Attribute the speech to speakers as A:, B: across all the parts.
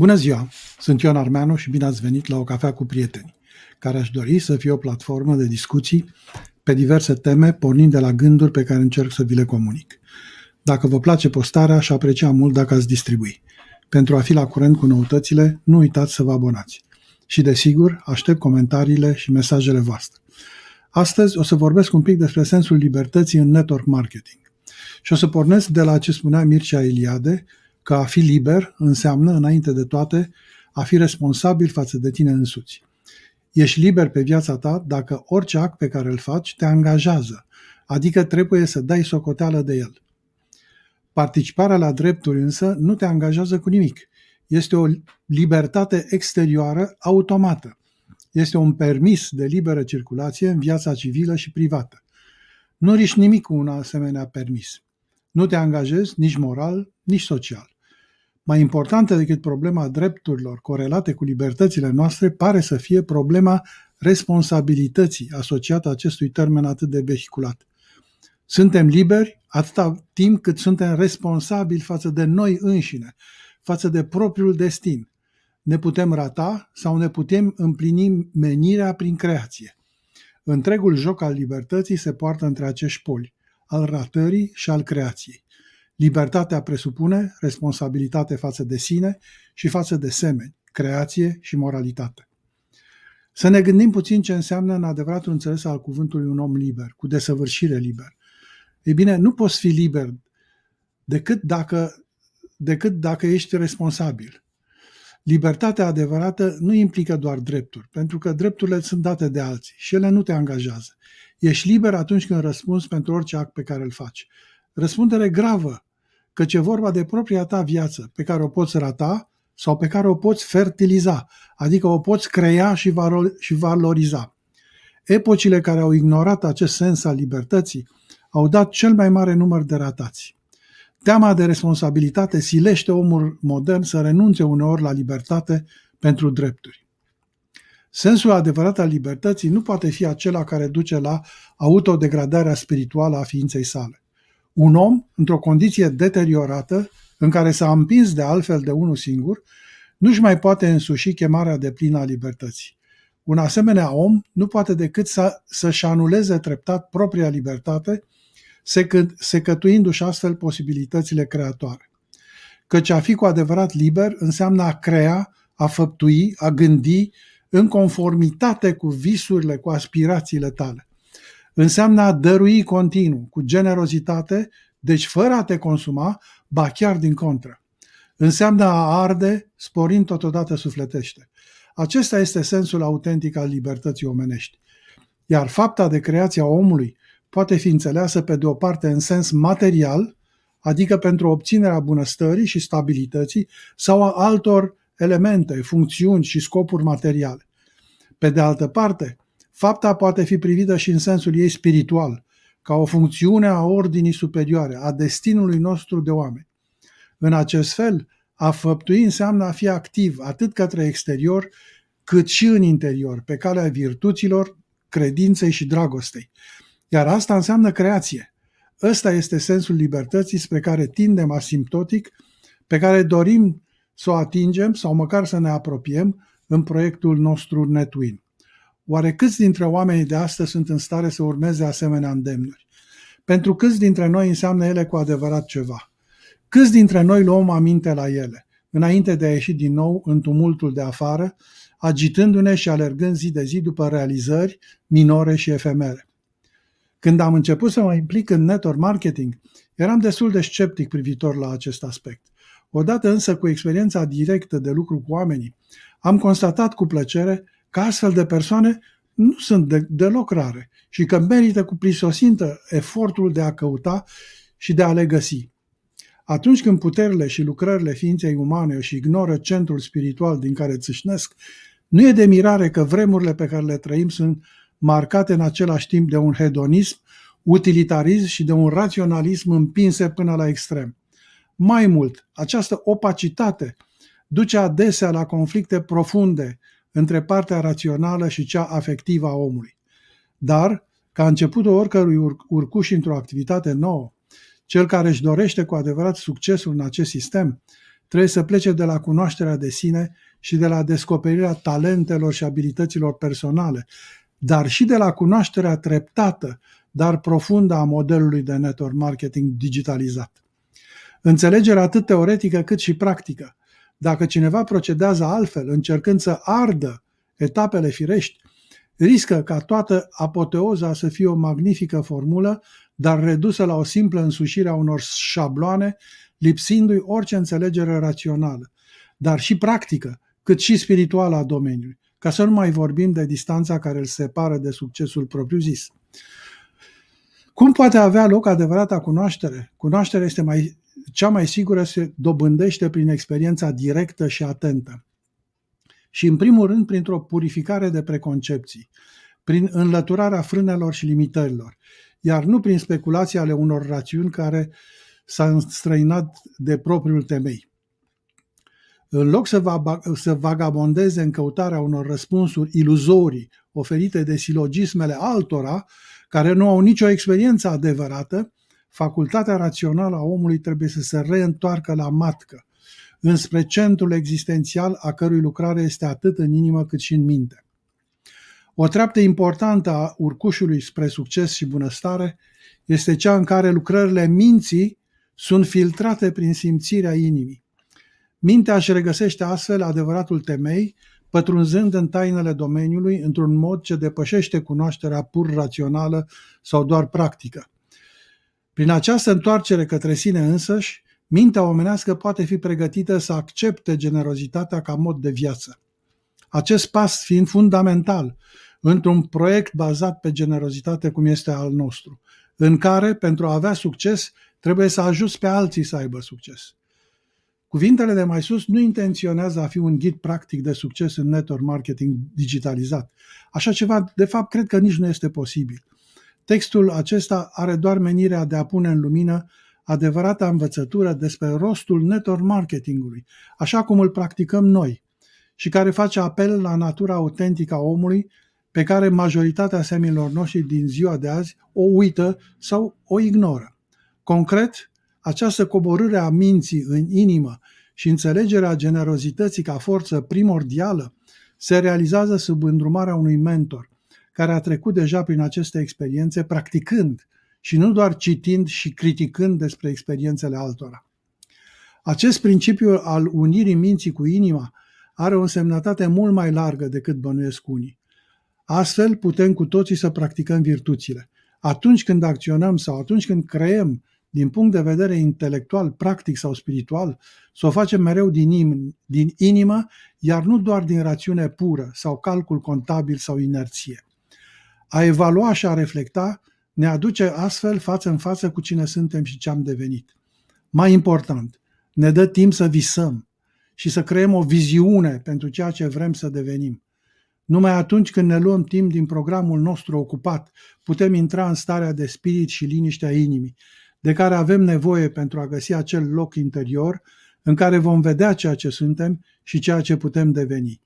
A: Bună ziua! Sunt Ion Armeanu și bine ați venit la o cafea cu prieteni, care aș dori să fie o platformă de discuții pe diverse teme, pornind de la gânduri pe care încerc să vi le comunic. Dacă vă place postarea, aș aprecia mult dacă ați distribui. Pentru a fi la curent cu noutățile, nu uitați să vă abonați. Și desigur, aștept comentariile și mesajele voastre. Astăzi o să vorbesc un pic despre sensul libertății în network marketing. Și o să pornesc de la ce spunea Mircea Iliade, că a fi liber înseamnă, înainte de toate, a fi responsabil față de tine însuți. Ești liber pe viața ta dacă orice act pe care îl faci te angajează, adică trebuie să dai socoteală de el. Participarea la drepturi însă nu te angajează cu nimic. Este o libertate exterioară automată. Este un permis de liberă circulație în viața civilă și privată. Nu riști nimic cu un asemenea permis. Nu te angajezi nici moral, nici social. Mai importantă decât problema drepturilor corelate cu libertățile noastre pare să fie problema responsabilității asociată acestui termen atât de vehiculat. Suntem liberi atâta timp cât suntem responsabili față de noi înșine, față de propriul destin. Ne putem rata sau ne putem împlini menirea prin creație. Întregul joc al libertății se poartă între acești poli, al ratării și al creației. Libertatea presupune responsabilitate față de sine și față de semeni, creație și moralitate. Să ne gândim puțin ce înseamnă în adevăratul înțeles al cuvântului un om liber, cu desăvârșire liber. Ei bine, nu poți fi liber decât dacă, decât dacă ești responsabil. Libertatea adevărată nu implică doar drepturi, pentru că drepturile sunt date de alții și ele nu te angajează. Ești liber atunci când răspunzi pentru orice act pe care îl faci. Răspundere gravă că e vorba de propria ta viață, pe care o poți rata sau pe care o poți fertiliza, adică o poți crea și, valo- și valoriza. Epocile care au ignorat acest sens al libertății au dat cel mai mare număr de ratați. Teama de responsabilitate silește omul modern să renunțe uneori la libertate pentru drepturi. Sensul adevărat al libertății nu poate fi acela care duce la autodegradarea spirituală a ființei sale un om, într-o condiție deteriorată, în care s-a împins de altfel de unul singur, nu-și mai poate însuși chemarea de plină a libertății. Un asemenea om nu poate decât să, să-și anuleze treptat propria libertate, secătuindu-și astfel posibilitățile creatoare. Căci a fi cu adevărat liber înseamnă a crea, a făptui, a gândi în conformitate cu visurile, cu aspirațiile tale. Înseamnă a dărui continuu, cu generozitate, deci fără a te consuma, ba chiar din contră. Înseamnă a arde, sporind totodată sufletește. Acesta este sensul autentic al libertății omenești. Iar fapta de creație a omului poate fi înțeleasă pe de o parte în sens material, adică pentru obținerea bunăstării și stabilității sau a altor elemente, funcțiuni și scopuri materiale. Pe de altă parte, Fapta poate fi privită și în sensul ei spiritual, ca o funcțiune a ordinii superioare, a destinului nostru de oameni. În acest fel, a făptui înseamnă a fi activ atât către exterior, cât și în interior, pe calea virtuților, credinței și dragostei. Iar asta înseamnă creație. Ăsta este sensul libertății spre care tindem asimptotic, pe care dorim să o atingem sau măcar să ne apropiem în proiectul nostru Netwin. Oare câți dintre oamenii de astăzi sunt în stare să urmeze asemenea îndemnuri? Pentru câți dintre noi înseamnă ele cu adevărat ceva? Câți dintre noi luăm aminte la ele, înainte de a ieși din nou în tumultul de afară, agitându-ne și alergând zi de zi după realizări minore și efemere? Când am început să mă implic în network marketing, eram destul de sceptic privitor la acest aspect. Odată însă cu experiența directă de lucru cu oamenii, am constatat cu plăcere că astfel de persoane nu sunt de, deloc rare și că merită cu prisosintă efortul de a căuta și de a le găsi. Atunci când puterile și lucrările ființei umane și ignoră centrul spiritual din care țâșnesc, nu e de mirare că vremurile pe care le trăim sunt marcate în același timp de un hedonism, utilitarism și de un raționalism împinse până la extrem. Mai mult, această opacitate duce adesea la conflicte profunde între partea rațională și cea afectivă a omului. Dar, ca începutul oricărui ur- urcuș într-o activitate nouă, cel care își dorește cu adevărat succesul în acest sistem trebuie să plece de la cunoașterea de sine și de la descoperirea talentelor și abilităților personale, dar și de la cunoașterea treptată, dar profundă a modelului de network marketing digitalizat. Înțelegerea atât teoretică cât și practică, dacă cineva procedează altfel, încercând să ardă etapele firești, riscă ca toată apoteoza să fie o magnifică formulă, dar redusă la o simplă însușire a unor șabloane, lipsindu-i orice înțelegere rațională, dar și practică, cât și spirituală a domeniului, ca să nu mai vorbim de distanța care îl separă de succesul propriu-zis. Cum poate avea loc adevărata cunoaștere? Cunoașterea este mai cea mai sigură se dobândește prin experiența directă și atentă. Și, în primul rând, printr-o purificare de preconcepții, prin înlăturarea frânelor și limitărilor, iar nu prin speculații ale unor rațiuni care s-a înstrăinat de propriul temei. În loc să, va, să vagabondeze în căutarea unor răspunsuri iluzorii oferite de silogismele altora, care nu au nicio experiență adevărată, facultatea rațională a omului trebuie să se reîntoarcă la matcă, înspre centrul existențial a cărui lucrare este atât în inimă cât și în minte. O treaptă importantă a urcușului spre succes și bunăstare este cea în care lucrările minții sunt filtrate prin simțirea inimii. Mintea își regăsește astfel adevăratul temei, pătrunzând în tainele domeniului într-un mod ce depășește cunoașterea pur rațională sau doar practică. Prin această întoarcere către sine însăși, mintea omenească poate fi pregătită să accepte generozitatea ca mod de viață. Acest pas fiind fundamental într-un proiect bazat pe generozitate cum este al nostru, în care, pentru a avea succes, trebuie să ajuți pe alții să aibă succes. Cuvintele de mai sus nu intenționează a fi un ghid practic de succes în network marketing digitalizat. Așa ceva, de fapt, cred că nici nu este posibil. Textul acesta are doar menirea de a pune în lumină adevărata învățătură despre rostul netor marketingului, așa cum îl practicăm noi, și care face apel la natura autentică a omului, pe care majoritatea semilor noștri din ziua de azi o uită sau o ignoră. Concret, această coborâre a minții în inimă și înțelegerea generozității ca forță primordială se realizează sub îndrumarea unui mentor, care a trecut deja prin aceste experiențe practicând și nu doar citind și criticând despre experiențele altora. Acest principiu al unirii minții cu inima are o însemnătate mult mai largă decât bănuiesc unii. Astfel putem cu toții să practicăm virtuțile. Atunci când acționăm sau atunci când creăm, din punct de vedere intelectual, practic sau spiritual, să o facem mereu din, in, din inimă, iar nu doar din rațiune pură sau calcul contabil sau inerție. A evalua și a reflecta ne aduce astfel față în față cu cine suntem și ce am devenit. Mai important, ne dă timp să visăm și să creăm o viziune pentru ceea ce vrem să devenim. Numai atunci când ne luăm timp din programul nostru ocupat, putem intra în starea de spirit și liniștea inimii, de care avem nevoie pentru a găsi acel loc interior în care vom vedea ceea ce suntem și ceea ce putem deveni.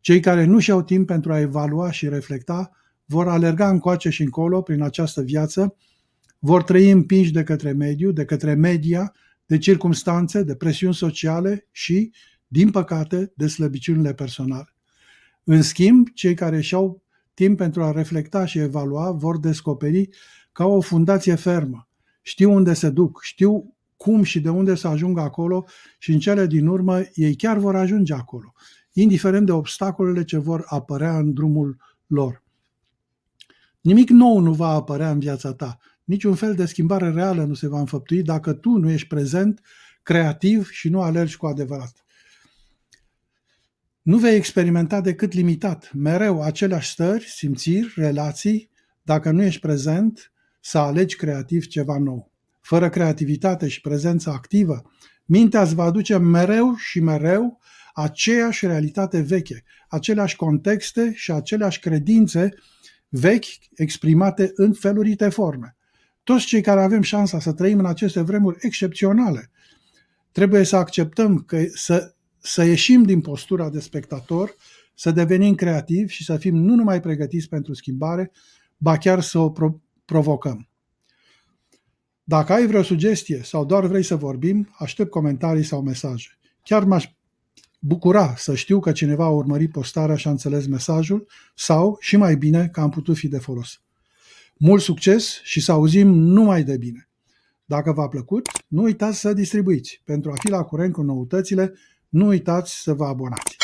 A: Cei care nu și-au timp pentru a evalua și reflecta vor alerga încoace și încolo prin această viață, vor trăi împinși de către mediu, de către media, de circumstanțe, de presiuni sociale și, din păcate, de slăbiciunile personale. În schimb, cei care și-au timp pentru a reflecta și evalua vor descoperi ca o fundație fermă. Știu unde se duc, știu cum și de unde să ajungă acolo și în cele din urmă ei chiar vor ajunge acolo, indiferent de obstacolele ce vor apărea în drumul lor. Nimic nou nu va apărea în viața ta. Niciun fel de schimbare reală nu se va înfăptui dacă tu nu ești prezent, creativ și nu alergi cu adevărat. Nu vei experimenta decât limitat, mereu aceleași stări, simțiri, relații, dacă nu ești prezent, să alegi creativ ceva nou. Fără creativitate și prezență activă, mintea îți va aduce mereu și mereu aceeași realitate veche, aceleași contexte și aceleași credințe vechi exprimate în felurite forme. Toți cei care avem șansa să trăim în aceste vremuri excepționale, trebuie să acceptăm că să, să ieșim din postura de spectator, să devenim creativi și să fim nu numai pregătiți pentru schimbare, ba chiar să o pro- provocăm. Dacă ai vreo sugestie sau doar vrei să vorbim, aștept comentarii sau mesaje. Chiar m-aș bucura să știu că cineva a urmărit postarea și a înțeles mesajul sau, și mai bine, că am putut fi de folos. Mult succes și să auzim numai de bine! Dacă v-a plăcut, nu uitați să distribuiți. Pentru a fi la curent cu noutățile, nu uitați să vă abonați.